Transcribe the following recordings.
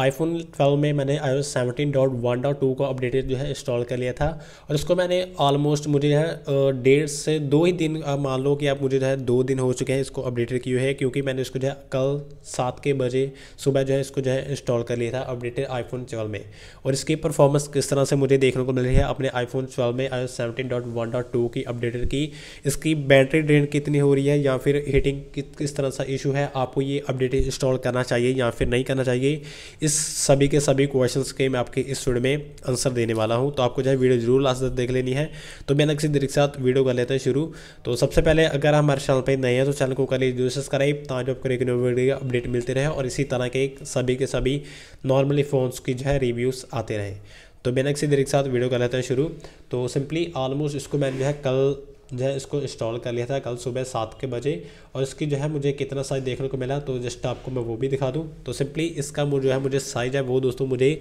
iPhone 12 में मैंने iOS seventeen dot one dot two को अपडेटेड जो है इंस्टॉल कर लिया था और इसको मैंने ऑलमोस्ट मुझे जो है डेढ़ से दो ही दिन मान लो कि आप मुझे जो है दो दिन हो चुके हैं इसको अपडेटेड किए है क्योंकि मैंने इसको जो है कल सात के बजे सुबह जो है इसको जो है इंस्टॉल कर लिया था अपडेटेड आईफोन 12 में और इसकी परफॉर्मेंस किस तरह से मुझे देखने को मिल रही है अपने आईफोन ट्वेल्व में iOS seventeen dot one dot two की अपडेटेड की इसकी बैटरी ड्रेन कितनी हो रही है या फिर हीटिंग किस तरह सा इशू है आपको ये अपडेटेड इंस्टॉल करना चाहिए या फिर नहीं करना चाहिए इस सभी के सभी क्वेश्चन के मैं आपके इस वीडियो में आंसर देने वाला हूँ तो आपको जो है वीडियो जरूर लास्ट तक देख लेनी है तो किसी नक्सी के साथ वीडियो कर लेते हैं शुरू तो सबसे पहले अगर हमारे चैनल पर नए हैं तो चैनल को कर लीजिए सब्सक्राइब ताकि आपको एक न्यू वीडियो अपडेट मिलते रहे और इसी तरह के सभी के सभी नॉर्मली फ़ोन्स की जो है रिव्यूज़ आते रहे तो मैंने किसी देर के साथ वीडियो कर लेते हैं शुरू तो सिंपली ऑलमोस्ट इसको मैंने जो है कल जो है इसको इंस्टॉल कर लिया था कल सुबह सात के बजे और इसकी जो है मुझे कितना साइज देखने को मिला तो जस्ट आपको मैं वो भी दिखा दूँ तो सिंपली इसका जो है मुझे साइज है वो दोस्तों मुझे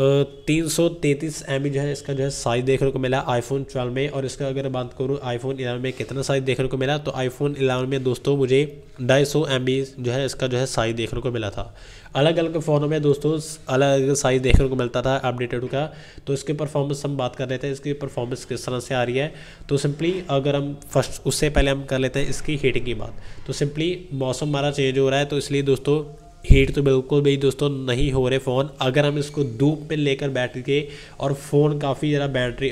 तीन सौ तैंतीस एम जो है इसका जो है साइज़ देखने को मिला आईफोन ट्वेल्व में और इसका अगर बात करूँ आईफोन इलेवन में कितना साइज़ देखने को मिला तो आईफोन इलेवन में दोस्तों मुझे ढाई सौ एम जो है इसका जो है साइज़ देखने को मिला था अलग अलग फ़ोनों में दोस्तों अलग अलग साइज़ देखने को मिलता था अपडेटेड का तो इसके परफॉर्मेंस हम बात कर रहे थे इसकी परफॉर्मेंस किस तरह से आ रही है तो सिंपली अगर हम फर्स्ट उससे पहले हम कर लेते हैं इसकी हीटिंग की बात तो सिंपली मौसम हमारा चेंज हो रहा है तो इसलिए दोस्तों हीट तो बिल्कुल भी दोस्तों नहीं हो रहे फ़ोन अगर हम इसको धूप में लेकर बैठ के और फ़ोन काफ़ी ज़रा बैटरी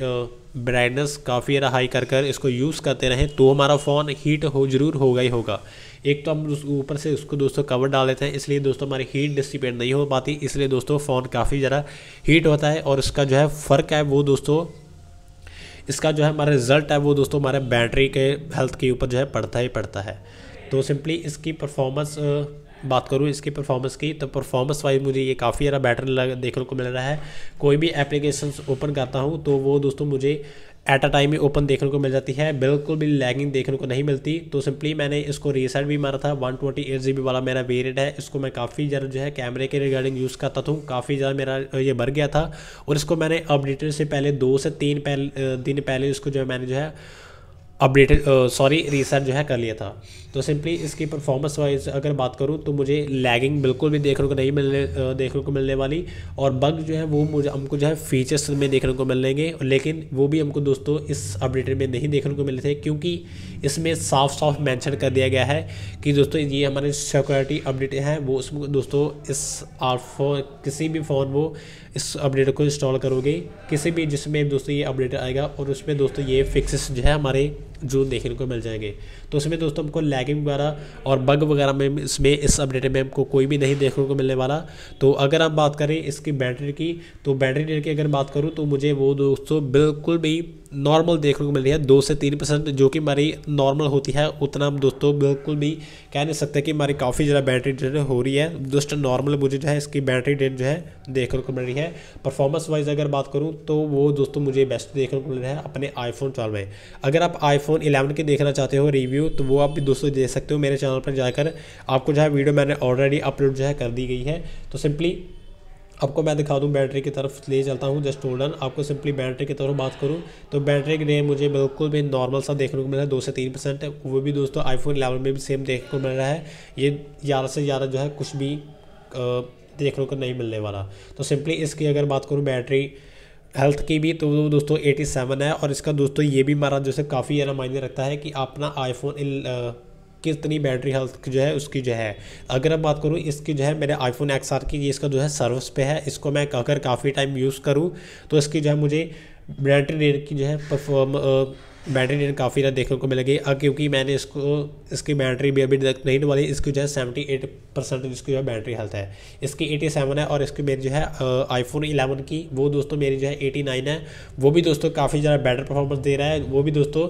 ब्राइटनेस काफ़ी ज़रा हाई कर कर इसको यूज़ करते रहें तो हमारा फ़ोन हीट हो जरूर होगा ही होगा एक तो हम ऊपर से उसको दोस्तों कवर डाल देते हैं इसलिए दोस्तों हमारी हीट डिसिपेट नहीं हो पाती इसलिए दोस्तों फ़ोन काफ़ी ज़रा हीट होता है और इसका जो है फ़र्क है वो दोस्तों इसका जो है हमारा रिज़ल्ट है वो दोस्तों हमारे बैटरी के हेल्थ के ऊपर जो है पड़ता ही पड़ता है तो सिंपली इसकी परफॉर्मेंस बात करूँ इसकी परफॉर्मेंस की तो परफॉर्मेंस वाइज मुझे ये काफ़ी ज़्यादा बेटर देखने को मिल रहा है कोई भी एप्लीकेशन ओपन करता हूँ तो वो दोस्तों मुझे एट अ टाइम ही ओपन देखने को मिल जाती है बिल्कुल भी लैगिंग देखने को नहीं मिलती तो सिंपली मैंने इसको रीसेट भी मारा था वन ट्वेंटी एट जी बी वाला मेरा वेरिएंट है इसको मैं काफ़ी ज़्यादा जो है कैमरे के रिगार्डिंग यूज़ करता था काफ़ी ज़्यादा मेरा ये भर गया था और इसको मैंने अपडेटेड से पहले दो से तीन पहले दिन पहले इसको जो है मैंने जो है अपडेटेड सॉरी रीसेट जो है कर लिया था तो सिंपली इसकी परफॉर्मेंस वाइज अगर बात करूँ तो मुझे लैगिंग बिल्कुल भी देखने को नहीं मिलने देखने को मिलने वाली और बग जो है वो मुझे हमको जो है फीचर्स में देखने को मिलेंगे लेकिन वो भी हमको दोस्तों इस अपडेटेड में नहीं देखने को मिले थे क्योंकि इसमें साफ साफ मैंशन कर दिया गया है कि दोस्तों ये हमारे सिक्योरिटी अपडेट है वो उसमें दोस्तों इस फोन किसी भी फ़ोन वो इस अपडेट को इंस्टॉल करोगे किसी भी जिसमें दोस्तों ये अपडेट आएगा और उसमें दोस्तों ये फिक्सेस जो है हमारे जो देखने को मिल जाएंगे तो उसमें दोस्तों हमको लैगिंग वगैरह और बग वगैरह में इसमें इस अपडेट में हमको कोई भी नहीं देखने को मिलने वाला तो अगर हम बात करें इसकी बैटरी की तो बैटरी की अगर बात करूँ तो मुझे वो दोस्तों बिल्कुल भी नॉर्मल देखने को मिल रही है दो से तीन परसेंट जो कि हमारी नॉर्मल होती है उतना हम दोस्तों बिल्कुल भी कह नहीं सकते कि हमारी काफ़ी ज़्यादा बैटरी ड्रेन हो रही है जस्ट नॉर्मल मुझे जो है इसकी बैटरी ड्रेन जो है देखने को मिल रही है परफॉर्मेंस वाइज अगर बात करूँ तो वो दोस्तों मुझे बेस्ट देखने को मिल रहा है अपने आईफोन ट्वेल्व में अगर आप आईफोन इलेवन के देखना चाहते हो रिव्यू तो वो आप भी दोस्तों देख सकते हो मेरे चैनल पर जाकर आपको जो है वीडियो मैंने ऑलरेडी अपलोड जो है कर दी गई है तो सिंपली आपको मैं दिखा दूँ बैटरी की तरफ ले चलता हूँ जस्ट होल्डन आपको सिंपली बैटरी की तरफ बात करूँ तो बैटरी के लिए मुझे बिल्कुल भी नॉर्मल सा देखने को मिल रहा है दो से तीन परसेंट वो भी दोस्तों आईफोन इलेवन में भी सेम देखने को मिल रहा है ये ग्यारह से ग्यारह जो है कुछ भी देखने को नहीं मिलने वाला तो सिंपली इसकी अगर बात करूँ बैटरी हेल्थ की भी तो दोस्तों 87 है और इसका दोस्तों ये भी हमारा जो है काफ़ी ज़्यादा मायने रखता है कि अपना आईफोन कितनी बैटरी हेल्थ जो है उसकी जो है अगर मैं बात करूँ इसकी जो है मेरे आईफोन एक्स आर की इसका जो है सर्विस पे है इसको मैं अगर काफ़ी टाइम यूज़ करूँ तो इसकी जो है मुझे बैटरी रेट की जो है परफॉर्म बैटरी रेट काफ़ी ज़्यादा देखने को मिलेगी क्योंकि मैंने इसको इसकी बैटरी भी अभी नहीं डाली इसकी जो है सेवेंटी एट परसेंट इसकी जो है बैटरी हेल्थ है इसकी एटी सेवन है और इसकी मेरी जो है आईफोन इलेवन की वो दोस्तों मेरी जो है एटी नाइन है वो भी दोस्तों काफ़ी ज़्यादा बैटर परफॉर्मेंस दे रहा है वो भी दोस्तों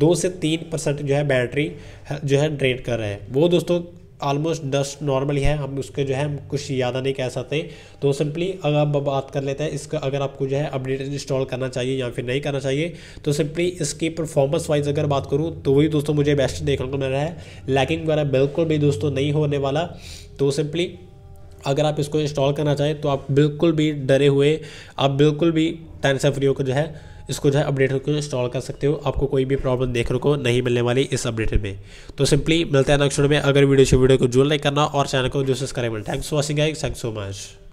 दो से तीन परसेंट जो है बैटरी जो है ड्रेन कर रहा है वो दोस्तों ऑलमोस्ट डस्ट नॉर्मल ही है हम उसके जो है हम कुछ ज़्यादा नहीं कह सकते तो सिंपली अगर आप बात कर लेते हैं इसका अगर आपको जो है अपडेट इंस्टॉल करना चाहिए या फिर नहीं करना चाहिए तो सिंपली इसकी परफॉर्मेंस वाइज अगर बात करूँ तो वही दोस्तों मुझे बेस्ट देखने को मिल रहा है लैकिंग वगैरह बिल्कुल भी दोस्तों नहीं होने वाला तो सिंपली अगर आप इसको इंस्टॉल करना चाहें तो आप बिल्कुल भी डरे हुए आप बिल्कुल भी टेंशन फ्री होकर जो है इसको जो है अपडेट को इंस्टॉल कर सकते हो आपको कोई भी प्रॉब्लम देखने को नहीं मिलने वाली इस अपडेट में तो सिंपली मिलते हैं नेक्स्ट में अगर वीडियो से वीडियो को जो लाइक करना और चैनल को जो सब्सक्राइब करना thanks for watching thanks so much